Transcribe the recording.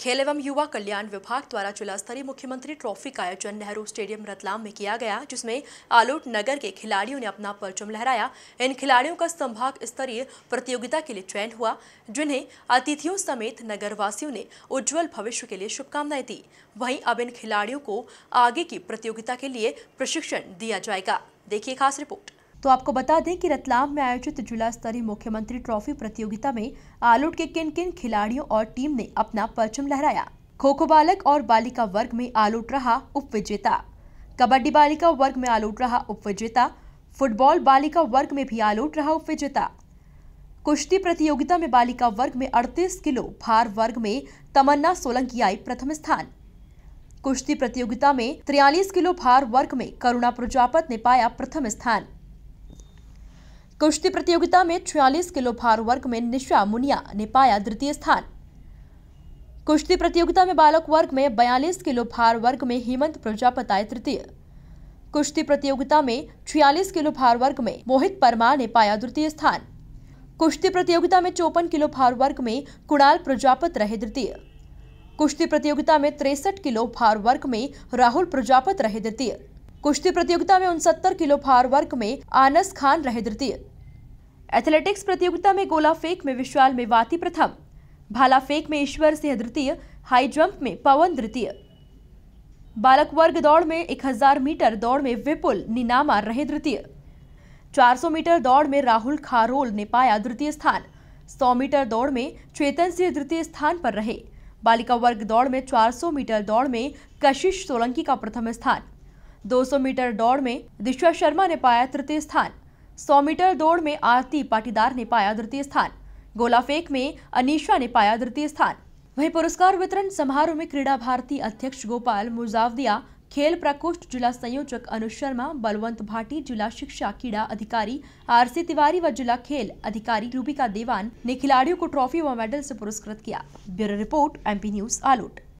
खेल एवं युवा कल्याण विभाग द्वारा जिला स्तरीय मुख्यमंत्री ट्रॉफी का आयोजन नेहरू स्टेडियम रतलाम में किया गया जिसमें आलोट नगर के खिलाड़ियों ने अपना परचम लहराया इन खिलाड़ियों का संभाग स्तरीय प्रतियोगिता के लिए चयन हुआ जिन्हें अतिथियों समेत नगरवासियों ने उज्जवल भविष्य के लिए शुभकामनाएं दी वहीं अब इन खिलाड़ियों को आगे की प्रतियोगिता के लिए प्रशिक्षण दिया जाएगा देखिए खास रिपोर्ट तो आपको बता दें कि रतलाम में आयोजित जिला स्तरीय मुख्यमंत्री ट्रॉफी प्रतियोगिता में आलोट के किन किन खिलाड़ियों और टीम ने अपना परचम लहराया खो खो बालक और बालिका वर्ग में आलोट रहा उप विजेता कबड्डी बालिका वर्ग में आलोट रहा उप विजेता फुटबॉल बालिका वर्ग में भी आलोट रहा उप विजेता कुश्ती प्रतियोगिता में बालिका वर्ग में 38 किलो भार वर्ग में तमन्ना सोलंकी आई प्रथम स्थान कुश्ती प्रतियोगिता में 43 किलो भार वर्ग में करुणा प्रजापत ने पाया प्रथम स्थान कुश्ती प्रतियोगिता में 46 किलो भार वर्ग में निशा मुनिया ने पाया द्वितीय स्थान कुश्ती प्रतियोगिता में बालक वर्ग में 42 किलो भार वर्ग में हेमंत प्रजापत आए तृतीय कुश्ती प्रतियोगिता में 46 किलो भार वर्ग में मोहित परमार ने पाया द्वितीय स्थान कुश्ती प्रतियोगिता में चौपन किलो भार वर्ग में कुणाल प्रजापत रहे द्वितीय कुश्ती प्रतियोगिता में तिरसठ किलो भार वर्ग में राहुल प्रजापत रहे द्वितीय कुश्ती प्रतियोगिता में उनसत्तर किलो भार वर्ग में आनस खान रहे तृतीय एथलेटिक्स प्रतियोगिता में गोला फेंक में विशाल मेवाती प्रथम भाला फेंक में ईश्वर सिंह द्वितीय हाई जंप में पवन द्वितीय बालक वर्ग दौड़ में 1000 मीटर दौड़ में विपुल निनामा रहे द्वितीय 400 मीटर दौड़ में राहुल खारोल ने पाया द्वितीय स्थान 100 मीटर दौड़ में चेतन सिंह द्वितीय स्थान पर रहे बालिका वर्ग दौड़ में 400 मीटर दौड़ में कशिश सोलंकी का प्रथम स्थान 200 मीटर दौड़ में दिशा शर्मा ने पाया तृतीय स्थान 100 मीटर दौड़ में आरती पाटीदार ने पाया द्वितीय स्थान गोला फेंक में अनिशा ने पाया द्वितीय स्थान वही पुरस्कार वितरण समारोह में क्रीड़ा भारती अध्यक्ष गोपाल मुजावदिया खेल प्रकोष्ठ जिला संयोजक अनु शर्मा बलवंत भाटी जिला शिक्षा क्रीड़ा अधिकारी आरसी तिवारी व जिला खेल अधिकारी रूपिका देवान ने खिलाड़ियों को ट्रॉफी व मेडल से पुरस्कृत किया bureau report MP news Alot